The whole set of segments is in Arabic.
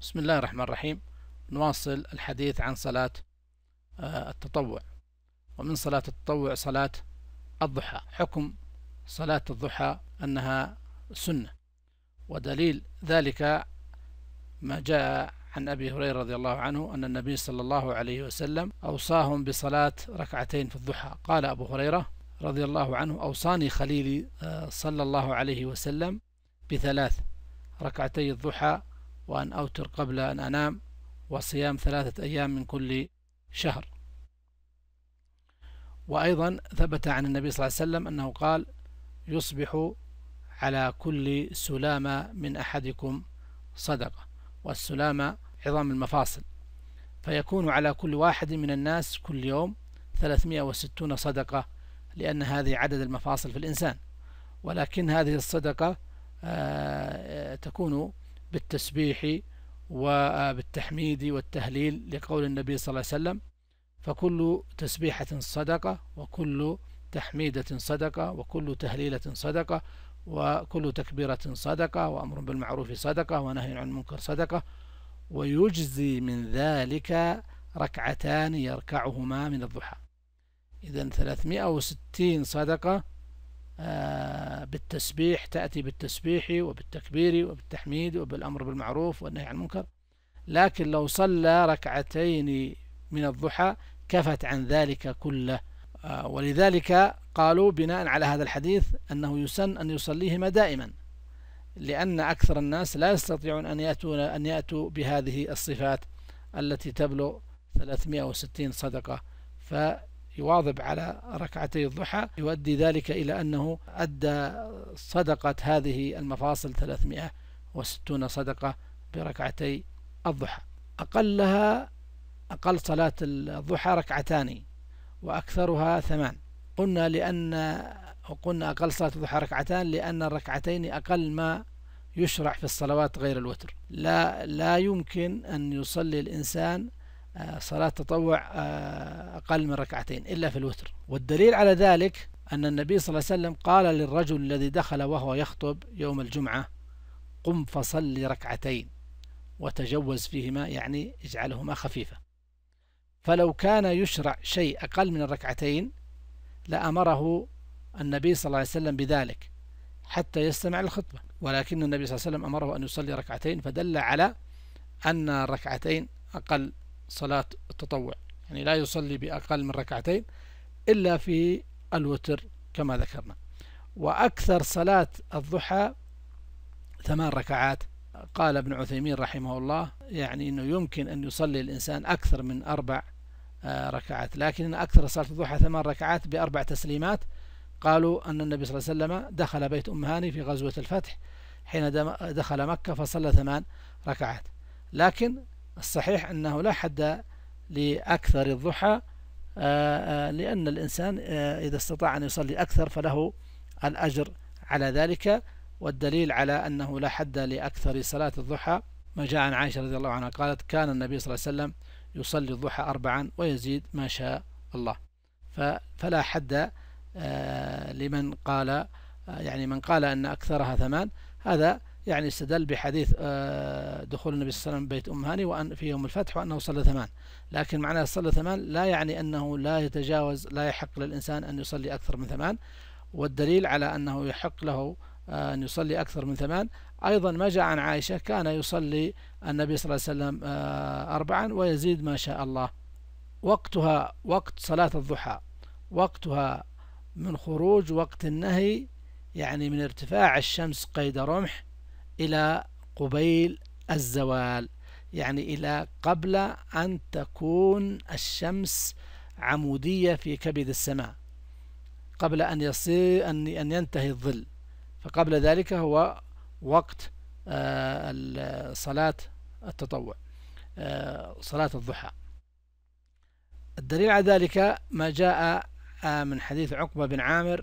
بسم الله الرحمن الرحيم نواصل الحديث عن صلاة آه، التطوع ومن صلاة التطوع صلاة الضحى حكم صلاة الضحى أنها سنة ودليل ذلك ما جاء عن أبي هريرة رضي الله عنه أن النبي صلى الله عليه وسلم أوصاهم بصلاة ركعتين في الضحى قال أبو هريرة رضي الله عنه أوصاني خليلي آه، صلى الله عليه وسلم بثلاث ركعتي الضحى وأن أوتر قبل أن أنام وصيام ثلاثة أيام من كل شهر وأيضا ثبت عن النبي صلى الله عليه وسلم أنه قال يصبح على كل سلامة من أحدكم صدقة والسلامة عظام المفاصل فيكون على كل واحد من الناس كل يوم 360 صدقة لأن هذه عدد المفاصل في الإنسان ولكن هذه الصدقة آه، تكون بالتسبيح وبالتحميد آه، والتهليل لقول النبي صلى الله عليه وسلم فكل تسبيحة صدقة وكل تحميدة صدقة وكل تهليلة صدقة وكل تكبيرة صدقة وأمر بالمعروف صدقة ونهي عن المنكر صدقة ويجزي من ذلك ركعتان يركعهما من الضحى إذا 360 صدقة آه، بالتسبيح تأتي بالتسبيح وبالتكبير وبالتحميد وبالأمر بالمعروف والنهي عن المنكر لكن لو صلى ركعتين من الضحى كفت عن ذلك كله آه، ولذلك قالوا بناء على هذا الحديث أنه يسن أن يصليهما دائما لأن أكثر الناس لا يستطيعون أن يأتون أن يأتوا بهذه الصفات التي تبلغ 360 صدقة ف يواظب على ركعتي الضحى يؤدي ذلك إلى أنه أدى صدقة هذه المفاصل 360 صدقة بركعتي الضحى أقلها أقل صلاة الضحى ركعتان وأكثرها ثمان قلنا لأن وقلنا أقل صلاة الضحى ركعتان لأن الركعتين أقل ما يشرع في الصلوات غير الوتر لا لا يمكن أن يصلي الإنسان آه، صلاة تطوع آه، أقل من ركعتين إلا في الوتر والدليل على ذلك أن النبي صلى الله عليه وسلم قال للرجل الذي دخل وهو يخطب يوم الجمعة قم فصل ركعتين وتجوز فيهما يعني اجعلهما خفيفة فلو كان يشرع شيء أقل من الركعتين لأمره النبي صلى الله عليه وسلم بذلك حتى يستمع الخطبة ولكن النبي صلى الله عليه وسلم أمره أن يصلي ركعتين فدل على أن الركعتين أقل صلاة التطوع يعني لا يصلي بأقل من ركعتين إلا في الوتر كما ذكرنا وأكثر صلاة الضحى ثمان ركعات قال ابن عثيمين رحمه الله يعني أنه يمكن أن يصلي الإنسان أكثر من أربع آه، ركعات لكن أكثر صلاة الضحى ثمان ركعات بأربع تسليمات قالوا أن النبي صلى الله عليه وسلم دخل بيت أم هاني في غزوة الفتح حين دخل مكة فصلى ثمان ركعات لكن الصحيح أنه لا حد لأكثر الضحى آه، آه، لأن الإنسان آه، إذا استطاع أن يصلي أكثر فله الأجر على ذلك والدليل على أنه لا حد لأكثر صلاة الضحى ما جاء عن عائشة رضي الله عنها قالت كان النبي صلى الله عليه وسلم يصلي الضحى أربعا ويزيد ما شاء الله فلا حد لمن قال يعني من قال أن أكثرها ثمان هذا يعني استدل بحديث آه، دخول النبي صلى الله عليه وسلم بيت أم هاني وأن في يوم الفتح وأنه صلى ثمان لكن معنى صلى ثمان لا يعني أنه لا يتجاوز لا يحق للإنسان أن يصلي أكثر من ثمان والدليل على أنه يحق له آه، أن يصلي أكثر من ثمان أيضا ما جاء عن عائشة كان يصلي النبي صلى الله عليه وسلم آه، أربعا ويزيد ما شاء الله وقتها وقت صلاة الضحى وقتها من خروج وقت النهي يعني من ارتفاع الشمس قيد رمح إلى قبيل الزوال يعني إلى قبل أن تكون الشمس عمودية في كبد السماء قبل أن يصير أن أن ينتهي الظل فقبل ذلك هو وقت آه، صلاة التطوع آه، صلاة الضحى الدليل على ذلك ما جاء آه، من حديث عقبة بن عامر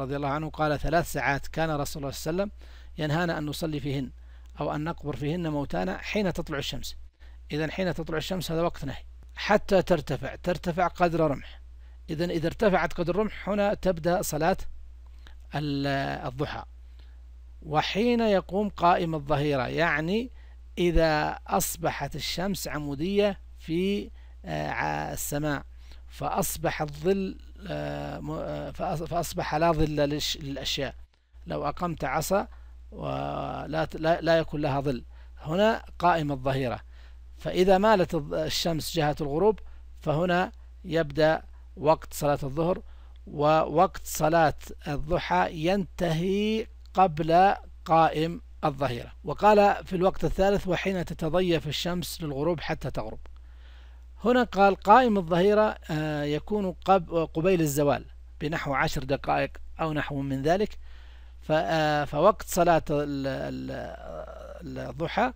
رضي الله عنه قال ثلاث ساعات كان رسول الله صلى الله عليه وسلم ينهانا أن نصلي فيهن أو أن نقبر فيهن موتانا حين تطلع الشمس إذا حين تطلع الشمس هذا وقت نهي حتى ترتفع ترتفع قدر رمح إذا إذا ارتفعت قدر الرمح هنا تبدأ صلاة الضحى وحين يقوم قائم الظهيرة يعني إذا أصبحت الشمس عمودية في آه، السماء فأصبح الظل آه، آه، فأصبح لا ظل للأشياء لو أقمت عصا ولا لا, يكون لها ظل هنا قائم الظهيرة فإذا مالت الشمس جهة الغروب فهنا يبدأ وقت صلاة الظهر ووقت صلاة الضحى ينتهي قبل قائم الظهيرة وقال في الوقت الثالث وحين تتضيف الشمس للغروب حتى تغرب هنا قال قائم الظهيرة آه، يكون قبيل الزوال بنحو عشر دقائق أو نحو من ذلك آه، فوقت صلاة الضحى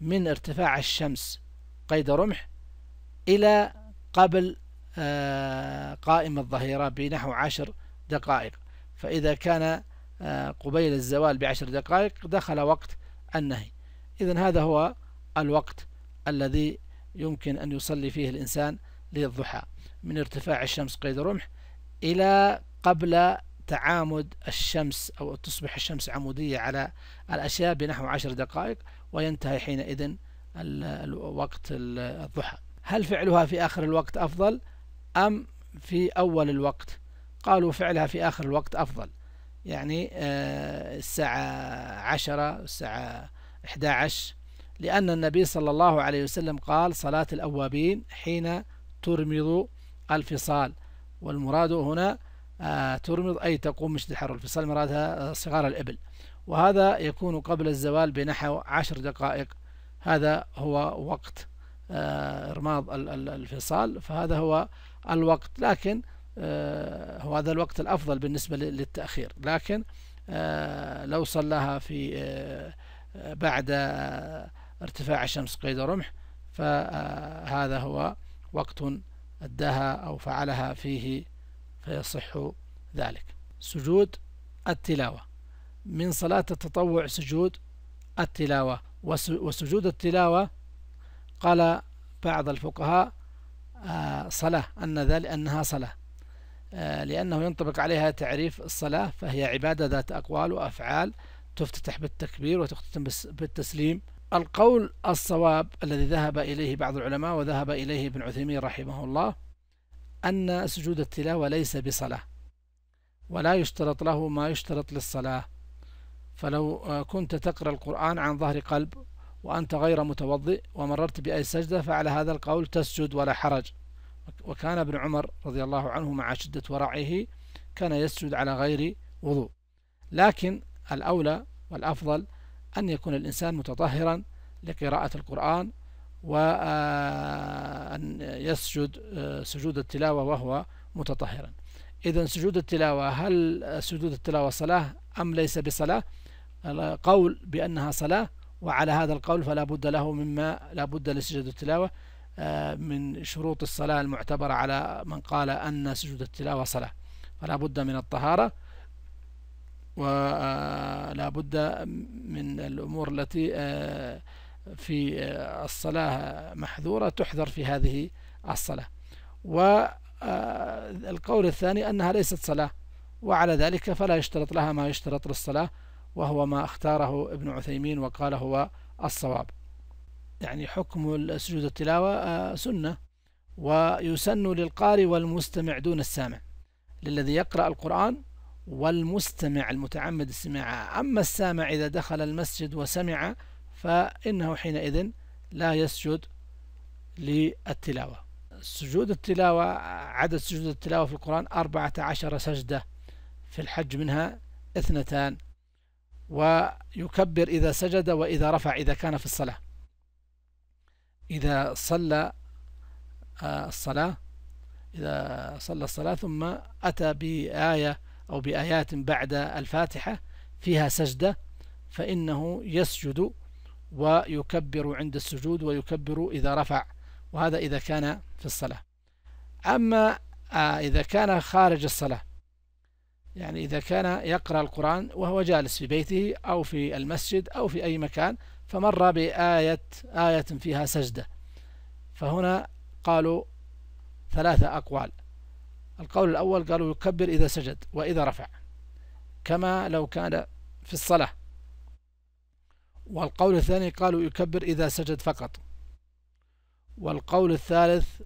من ارتفاع الشمس قيد رمح إلى قبل آه، قائم الظهيرة بنحو عشر دقائق فإذا كان آه، قبيل الزوال بعشر دقائق دخل وقت النهي إذا هذا هو الوقت الذي يمكن أن يصلي فيه الإنسان للضحى من ارتفاع الشمس قيد رمح إلى قبل تعامد الشمس أو تصبح الشمس عمودية على الأشياء بنحو عشر دقائق وينتهي حينئذ وقت الضحى هل فعلها في آخر الوقت أفضل أم في أول الوقت قالوا فعلها في آخر الوقت أفضل يعني آه، الساعة عشرة الساعة 11 لأن النبي صلى الله عليه وسلم قال صلاة الأوابين حين ترمض الفصال والمراد هنا آه، ترمض أي تقوم مثل الحر في مرادها آه، صغار الإبل وهذا يكون قبل الزوال بنحو عشر دقائق هذا هو وقت إرماض آه، الفصال فهذا هو الوقت لكن هو هذا الوقت الأفضل بالنسبة للتأخير لكن لو صلاها في بعد ارتفاع الشمس قيد رمح فهذا هو وقت أداها أو فعلها فيه فيصح ذلك سجود التلاوة من صلاة التطوع سجود التلاوة وسجود التلاوة قال بعض الفقهاء آه، صلاة أن ذلك أنها صلاة آه، لأنه ينطبق عليها تعريف الصلاة فهي عبادة ذات أقوال وأفعال تفتتح بالتكبير وتختتم بالتسليم القول الصواب الذي ذهب إليه بعض العلماء وذهب إليه ابن عثيمين رحمه الله أن سجود التلاوة ليس بصلاة ولا يشترط له ما يشترط للصلاة فلو آه، كنت تقرأ القرآن عن ظهر قلب وأنت غير متوضئ ومررت بأي سجدة فعلى هذا القول تسجد ولا حرج وكان ابن عمر رضي الله عنه مع شدة ورعه كان يسجد على غير وضوء لكن الأولى والأفضل أن يكون الإنسان متطهرا لقراءة القرآن وأن آه، يسجد آه، سجود التلاوة وهو متطهرا إذا سجود التلاوة هل سجود التلاوة صلاة أم ليس بصلاة قول بأنها صلاة وعلى هذا القول فلا بد له مما لا بد لسجود التلاوة آه، من شروط الصلاة المعتبرة على من قال أن سجود التلاوة صلاة فلا بد من الطهارة ولا بد من الأمور التي في آه، الصلاة محذورة تحذر في هذه الصلاة والقول آه، الثاني أنها ليست صلاة وعلى ذلك فلا يشترط لها ما يشترط للصلاة وهو ما اختاره ابن عثيمين وقال هو الصواب يعني حكم السجود التلاوة آه، سنة ويسن للقارئ والمستمع دون السامع للذي يقرأ القرآن والمستمع المتعمد السماع أما السامع إذا دخل المسجد وسمع فإنه حينئذ لا يسجد للتلاوة سجود التلاوة عدد سجود التلاوة في القرآن أربعة عشر سجدة في الحج منها اثنتان ويكبر إذا سجد وإذا رفع إذا كان في الصلاة إذا صلى آه، الصلاة إذا صلى الصلاة ثم أتى بآية أو بآيات بعد الفاتحة فيها سجدة فإنه يسجد ويكبر عند السجود ويكبر إذا رفع وهذا إذا كان في الصلاة أما آه، إذا كان خارج الصلاة يعني إذا كان يقرأ القرآن وهو جالس في بيته أو في المسجد أو في أي مكان فمر بآية آية فيها سجدة فهنا قالوا ثلاثة أقوال القول الأول قالوا يكبر إذا سجد وإذا رفع كما لو كان في الصلاة والقول الثاني قالوا يكبر إذا سجد فقط والقول الثالث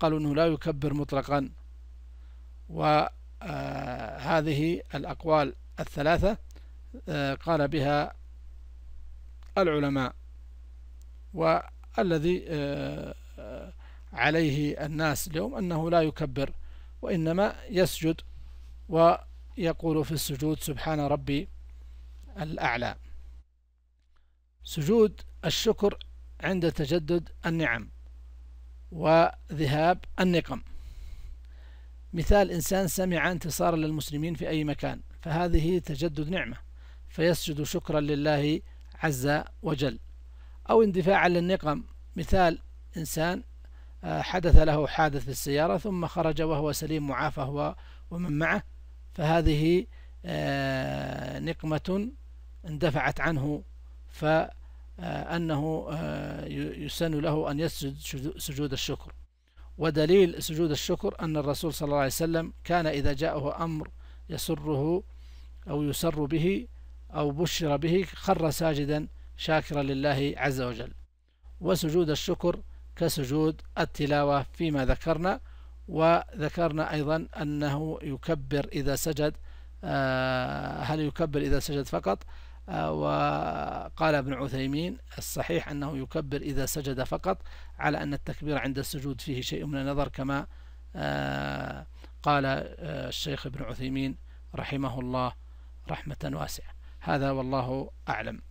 قالوا أنه لا يكبر مطلقا وهذه آه، الأقوال الثلاثة آه، قال بها العلماء والذي آه، عليه الناس اليوم أنه لا يكبر وإنما يسجد ويقول في السجود سبحان ربي الأعلى سجود الشكر عند تجدد النعم وذهاب النقم مثال إنسان سمع انتصارا للمسلمين في أي مكان فهذه تجدد نعمة فيسجد شكرا لله عز وجل أو اندفاعا للنقم مثال إنسان آه، حدث له حادث في السيارة ثم خرج وهو سليم معافى هو ومن معه فهذه آه، نقمة اندفعت عنه ف آه، أنه آه، يسن له أن يسجد سجود الشكر ودليل سجود الشكر أن الرسول صلى الله عليه وسلم كان إذا جاءه أمر يسره أو يسر به أو بشر به خر ساجدا شاكرا لله عز وجل وسجود الشكر كسجود التلاوة فيما ذكرنا وذكرنا أيضا أنه يكبر إذا سجد آه، هل يكبر إذا سجد فقط وقال ابن عثيمين الصحيح أنه يكبر إذا سجد فقط على أن التكبير عند السجود فيه شيء من النظر كما آه، قال آه، الشيخ ابن عثيمين رحمه الله رحمة واسعة هذا والله أعلم